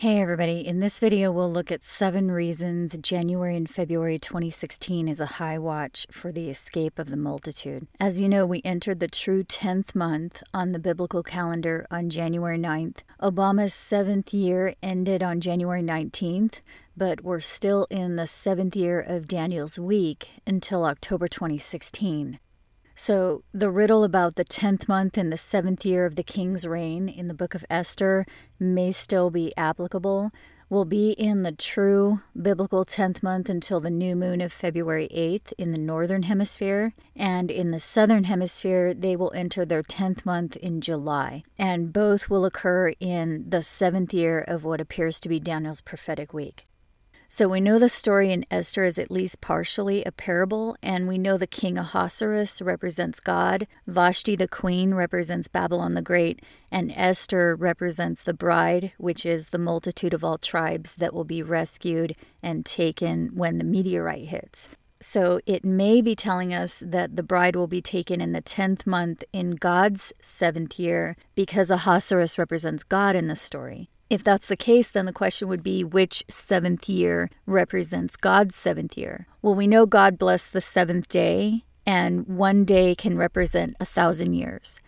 Hey everybody, in this video we'll look at 7 reasons January and February 2016 is a high watch for the escape of the multitude. As you know, we entered the true 10th month on the biblical calendar on January 9th. Obama's 7th year ended on January 19th, but we're still in the 7th year of Daniel's week until October 2016. So, the riddle about the 10th month and the seventh year of the king's reign in the book of Esther may still be applicable. We'll be in the true biblical 10th month until the new moon of February 8th in the northern hemisphere. And in the southern hemisphere, they will enter their 10th month in July. And both will occur in the seventh year of what appears to be Daniel's prophetic week. So we know the story in Esther is at least partially a parable, and we know the king Ahasuerus represents God, Vashti the queen represents Babylon the Great, and Esther represents the bride, which is the multitude of all tribes that will be rescued and taken when the meteorite hits. So it may be telling us that the bride will be taken in the 10th month in God's seventh year because Ahasuerus represents God in the story. If that's the case, then the question would be which seventh year represents God's seventh year? Well, we know God blessed the seventh day, and one day can represent a thousand years.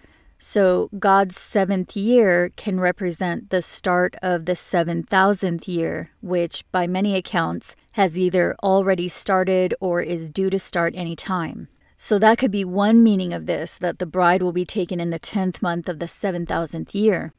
So God's seventh year can represent the start of the 7,000th year, which by many accounts has either already started or is due to start any time. So that could be one meaning of this that the bride will be taken in the 10th month of the 7,000th year.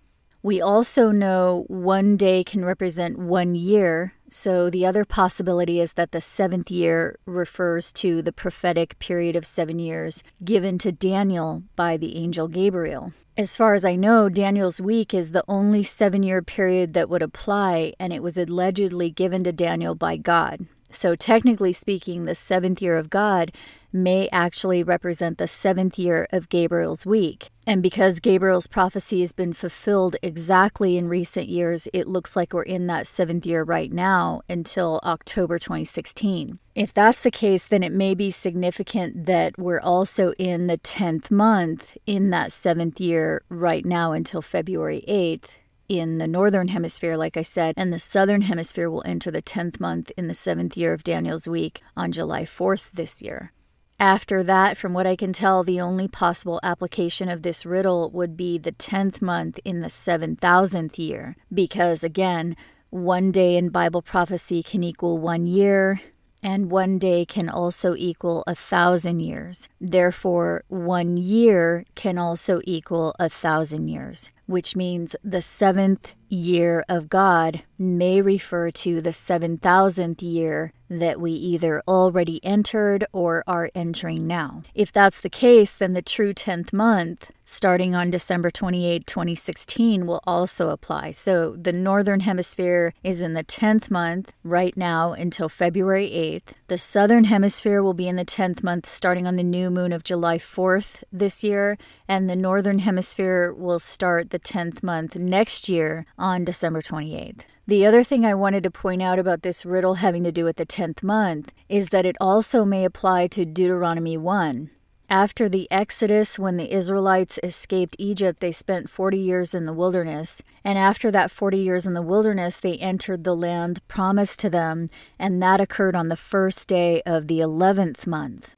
We also know one day can represent one year, so the other possibility is that the seventh year refers to the prophetic period of seven years given to Daniel by the angel Gabriel. As far as I know, Daniel's week is the only seven year period that would apply, and it was allegedly given to Daniel by God. So, technically speaking, the seventh year of God may actually represent the seventh year of Gabriel's week. And because Gabriel's prophecy has been fulfilled exactly in recent years, it looks like we're in that seventh year right now until October 2016. If that's the case, then it may be significant that we're also in the 10th month in that seventh year right now until February 8th in the northern hemisphere, like I said, and the southern hemisphere will enter the 10th month in the seventh year of Daniel's week on July 4th this year. After that, from what I can tell, the only possible application of this riddle would be the 10th month in the 7,000th year, because again, one day in Bible prophecy can equal one year, and one day can also equal a thousand years. Therefore, one year can also equal a thousand years which means the seventh year of God, may refer to the 7,000th year that we either already entered or are entering now. If that's the case, then the true 10th month, starting on December 28, 2016, will also apply. So the Northern Hemisphere is in the 10th month right now until February 8th. The Southern Hemisphere will be in the 10th month starting on the new moon of July 4th this year, and the Northern Hemisphere will start the 10th month next year on December 28th. The other thing I wanted to point out about this riddle having to do with the 10th month is that it also may apply to Deuteronomy 1. After the Exodus, when the Israelites escaped Egypt, they spent 40 years in the wilderness. And after that 40 years in the wilderness, they entered the land promised to them, and that occurred on the first day of the 11th month.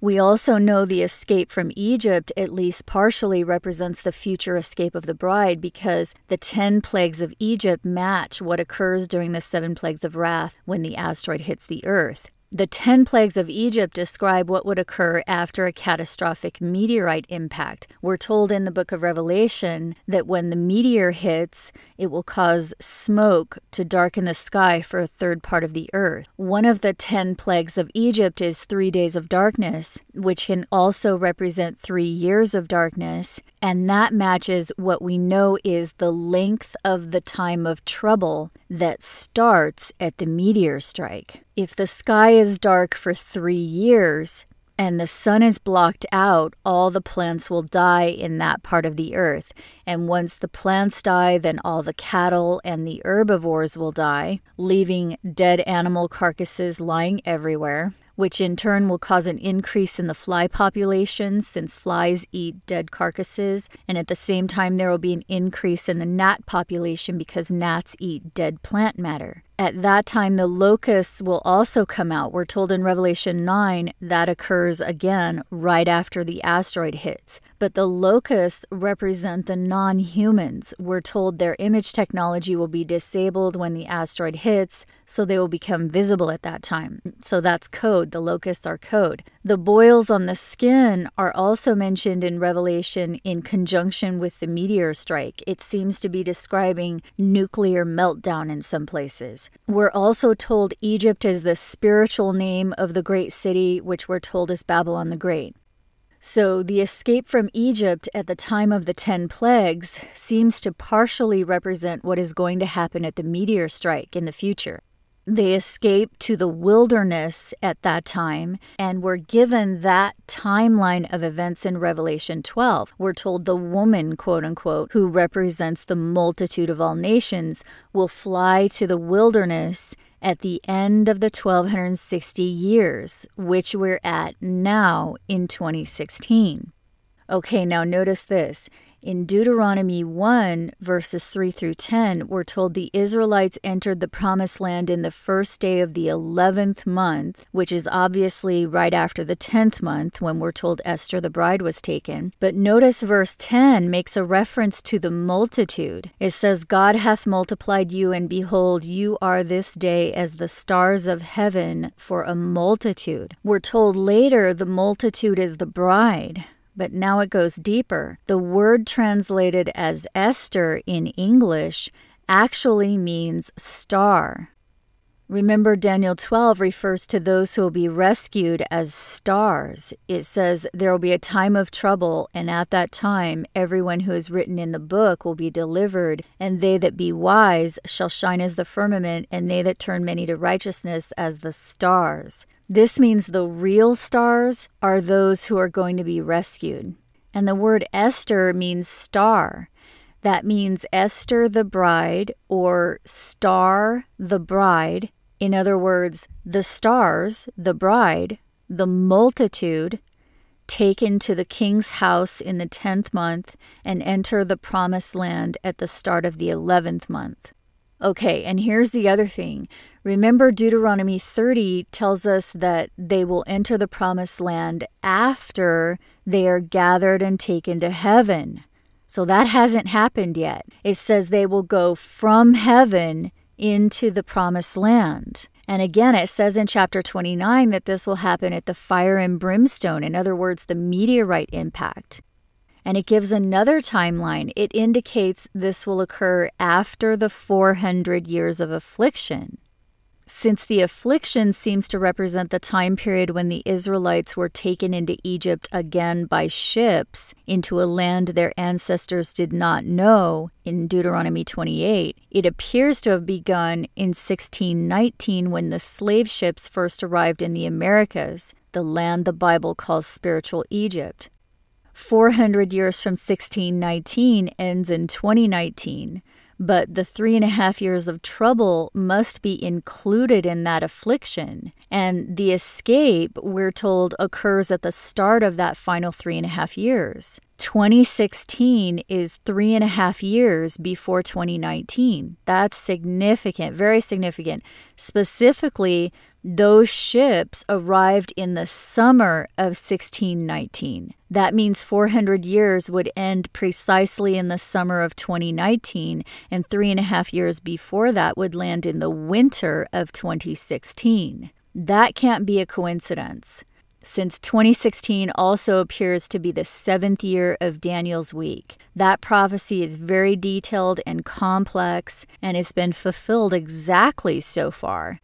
We also know the escape from Egypt at least partially represents the future escape of the bride because the 10 plagues of Egypt match what occurs during the seven plagues of wrath when the asteroid hits the earth. The 10 plagues of Egypt describe what would occur after a catastrophic meteorite impact. We're told in the book of Revelation that when the meteor hits, it will cause smoke to darken the sky for a third part of the earth. One of the 10 plagues of Egypt is three days of darkness, which can also represent three years of darkness, and that matches what we know is the length of the time of trouble that starts at the meteor strike. If the sky is dark for three years and the sun is blocked out, all the plants will die in that part of the earth. And once the plants die, then all the cattle and the herbivores will die, leaving dead animal carcasses lying everywhere which in turn will cause an increase in the fly population since flies eat dead carcasses. And at the same time, there will be an increase in the gnat population because gnats eat dead plant matter. At that time, the locusts will also come out. We're told in Revelation 9 that occurs again right after the asteroid hits. But the locusts represent the non humans. We're told their image technology will be disabled when the asteroid hits, so they will become visible at that time. So that's code. The locusts are code. The boils on the skin are also mentioned in Revelation in conjunction with the meteor strike. It seems to be describing nuclear meltdown in some places. We're also told Egypt is the spiritual name of the great city, which we're told is Babylon the Great. So, the escape from Egypt at the time of the Ten Plagues seems to partially represent what is going to happen at the meteor strike in the future. They escaped to the wilderness at that time and were given that timeline of events in Revelation 12. We're told the woman, quote unquote, who represents the multitude of all nations, will fly to the wilderness at the end of the 1260 years, which we're at now in 2016. Okay, now notice this. In Deuteronomy 1, verses 3 through 10, we're told the Israelites entered the promised land in the first day of the 11th month, which is obviously right after the 10th month when we're told Esther the bride was taken. But notice verse 10 makes a reference to the multitude. It says, God hath multiplied you, and behold, you are this day as the stars of heaven for a multitude. We're told later the multitude is the bride. But now it goes deeper. The word translated as Esther in English actually means star. Remember, Daniel 12 refers to those who will be rescued as stars. It says, There will be a time of trouble, and at that time, everyone who is written in the book will be delivered, and they that be wise shall shine as the firmament, and they that turn many to righteousness as the stars. This means the real stars are those who are going to be rescued. And the word Esther means star. That means Esther the bride or star the bride in other words, the stars, the bride, the multitude, taken to the king's house in the tenth month and enter the promised land at the start of the eleventh month. Okay, and here's the other thing. Remember, Deuteronomy 30 tells us that they will enter the promised land after they are gathered and taken to heaven. So that hasn't happened yet. It says they will go from heaven into the promised land. And again, it says in chapter 29 that this will happen at the fire and brimstone, in other words, the meteorite impact. And it gives another timeline. It indicates this will occur after the 400 years of affliction. Since the affliction seems to represent the time period when the Israelites were taken into Egypt again by ships into a land their ancestors did not know in Deuteronomy 28, it appears to have begun in 1619 when the slave ships first arrived in the Americas, the land the Bible calls spiritual Egypt. 400 years from 1619 ends in 2019 but the three and a half years of trouble must be included in that affliction. And the escape, we're told, occurs at the start of that final three and a half years. 2016 is three and a half years before 2019. That's significant, very significant. Specifically, those ships arrived in the summer of 1619. That means 400 years would end precisely in the summer of 2019, and three and a half years before that would land in the winter of 2016. That can't be a coincidence, since 2016 also appears to be the seventh year of Daniel's week. That prophecy is very detailed and complex and has been fulfilled exactly so far.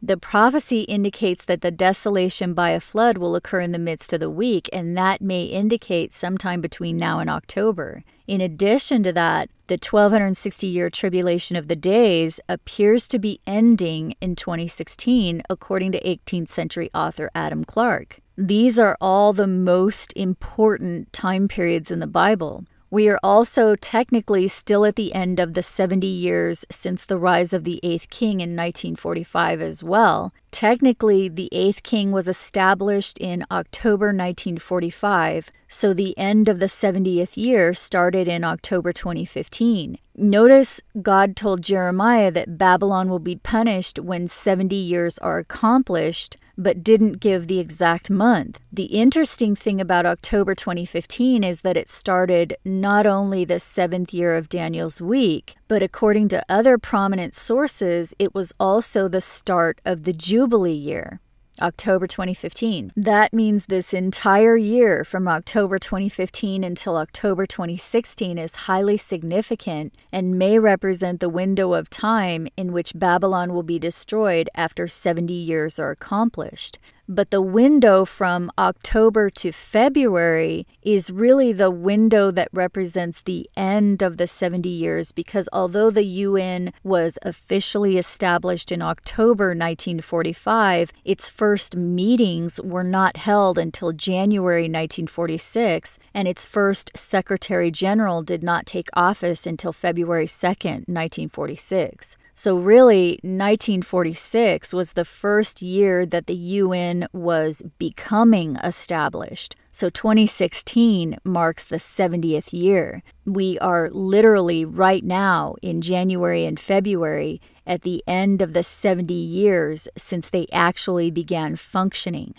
The prophecy indicates that the desolation by a flood will occur in the midst of the week, and that may indicate sometime between now and October. In addition to that, the 1260 year tribulation of the days appears to be ending in 2016, according to 18th century author Adam Clark. These are all the most important time periods in the Bible. We are also technically still at the end of the 70 years since the rise of the eighth king in 1945 as well, Technically, the Eighth King was established in October 1945, so the end of the 70th year started in October 2015. Notice God told Jeremiah that Babylon will be punished when 70 years are accomplished, but didn't give the exact month. The interesting thing about October 2015 is that it started not only the seventh year of Daniel's week, but according to other prominent sources, it was also the start of the Jewish Jubilee year, October 2015. That means this entire year from October 2015 until October 2016 is highly significant and may represent the window of time in which Babylon will be destroyed after 70 years are accomplished. But the window from October to February is really the window that represents the end of the 70 years because although the UN was officially established in October 1945, its first meetings were not held until January 1946, and its first Secretary General did not take office until February 2, 1946. So, really, 1946 was the first year that the UN was becoming established. So, 2016 marks the 70th year. We are literally right now in January and February at the end of the 70 years since they actually began functioning.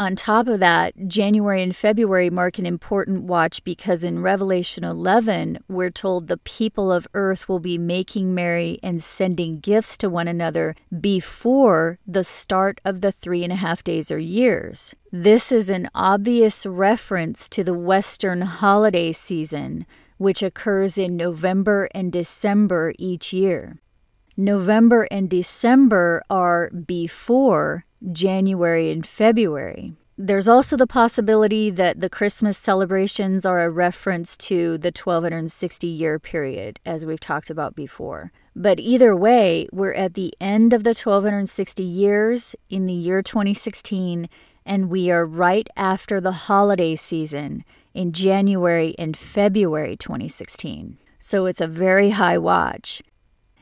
On top of that, January and February mark an important watch because in Revelation 11, we're told the people of earth will be making merry and sending gifts to one another before the start of the three and a half days or years. This is an obvious reference to the Western holiday season, which occurs in November and December each year. November and December are before January and February. There's also the possibility that the Christmas celebrations are a reference to the 1260 year period, as we've talked about before. But either way, we're at the end of the 1260 years in the year 2016, and we are right after the holiday season in January and February 2016. So it's a very high watch.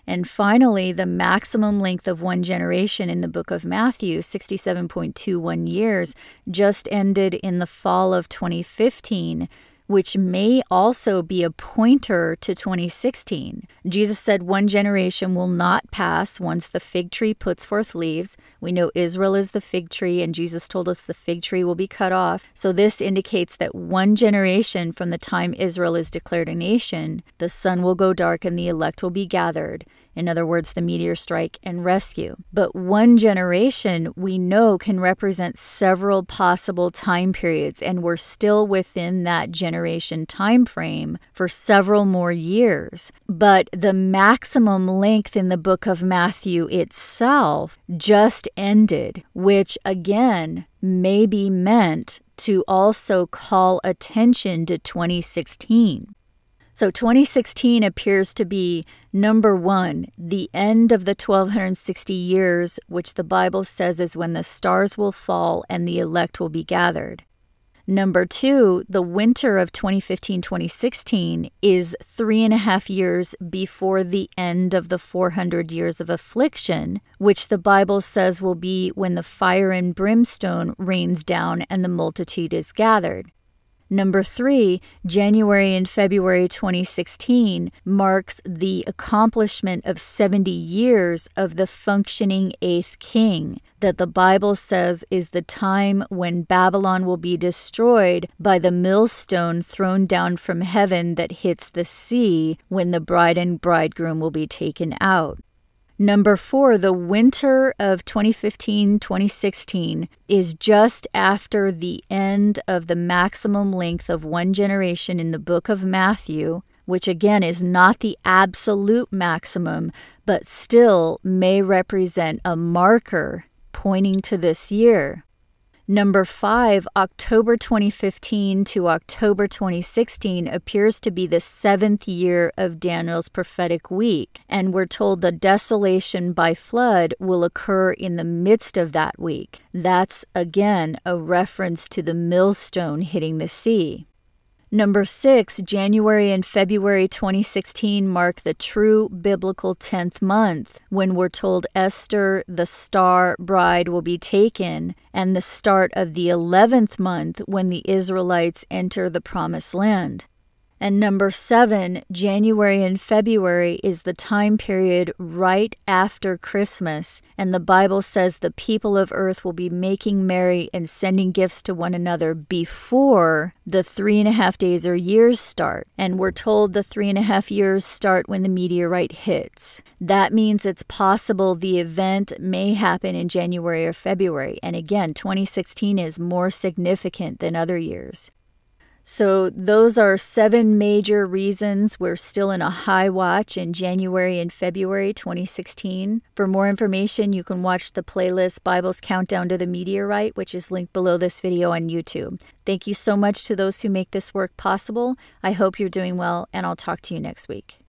And finally, the maximum length of one generation in the book of Matthew, 67.21 years, just ended in the fall of 2015 which may also be a pointer to 2016. Jesus said, One generation will not pass once the fig tree puts forth leaves. We know Israel is the fig tree, and Jesus told us the fig tree will be cut off. So this indicates that one generation from the time Israel is declared a nation, the sun will go dark and the elect will be gathered in other words, the meteor strike and rescue. But one generation we know can represent several possible time periods, and we're still within that generation time frame for several more years. But the maximum length in the book of Matthew itself just ended, which again may be meant to also call attention to 2016. So 2016 appears to be number one, the end of the 1260 years, which the Bible says is when the stars will fall and the elect will be gathered. Number two, the winter of 2015 2016 is three and a half years before the end of the 400 years of affliction, which the Bible says will be when the fire and brimstone rains down and the multitude is gathered. Number three, January and February 2016 marks the accomplishment of 70 years of the functioning eighth king, that the Bible says is the time when Babylon will be destroyed by the millstone thrown down from heaven that hits the sea, when the bride and bridegroom will be taken out. Number four, the winter of 2015 2016 is just after the end of the maximum length of one generation in the book of Matthew, which again is not the absolute maximum, but still may represent a marker pointing to this year. Number five, October 2015 to October 2016 appears to be the seventh year of Daniel's prophetic week, and we're told the desolation by flood will occur in the midst of that week. That's again a reference to the millstone hitting the sea. Number six, January and February 2016 mark the true biblical 10th month when we're told Esther, the star bride, will be taken, and the start of the 11th month when the Israelites enter the promised land. And number seven, January and February is the time period right after Christmas. And the Bible says the people of earth will be making merry and sending gifts to one another before the three and a half days or years start. And we're told the three and a half years start when the meteorite hits. That means it's possible the event may happen in January or February. And again, 2016 is more significant than other years. So, those are seven major reasons we're still in a high watch in January and February 2016. For more information, you can watch the playlist Bible's Countdown to the Meteorite, which is linked below this video on YouTube. Thank you so much to those who make this work possible. I hope you're doing well, and I'll talk to you next week.